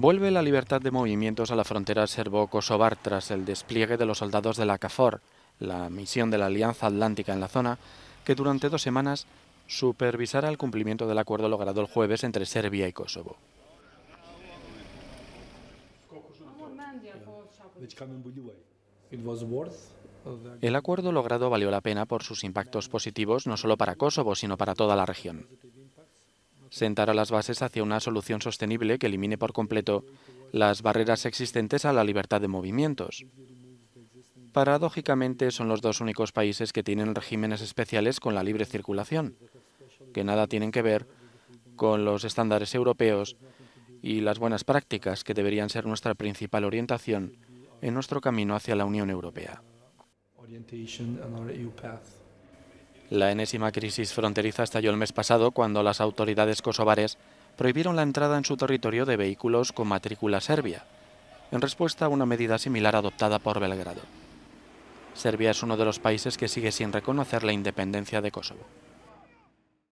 Vuelve la libertad de movimientos a la frontera serbo-kosovar tras el despliegue de los soldados de la CAFOR, la misión de la Alianza Atlántica en la zona, que durante dos semanas supervisará el cumplimiento del acuerdo logrado el jueves entre Serbia y Kosovo. El acuerdo logrado valió la pena por sus impactos positivos no solo para Kosovo, sino para toda la región a las bases hacia una solución sostenible que elimine por completo las barreras existentes a la libertad de movimientos. Paradójicamente, son los dos únicos países que tienen regímenes especiales con la libre circulación, que nada tienen que ver con los estándares europeos y las buenas prácticas que deberían ser nuestra principal orientación en nuestro camino hacia la Unión Europea. La enésima crisis fronteriza estalló el mes pasado cuando las autoridades kosovares prohibieron la entrada en su territorio de vehículos con matrícula serbia, en respuesta a una medida similar adoptada por Belgrado. Serbia es uno de los países que sigue sin reconocer la independencia de Kosovo.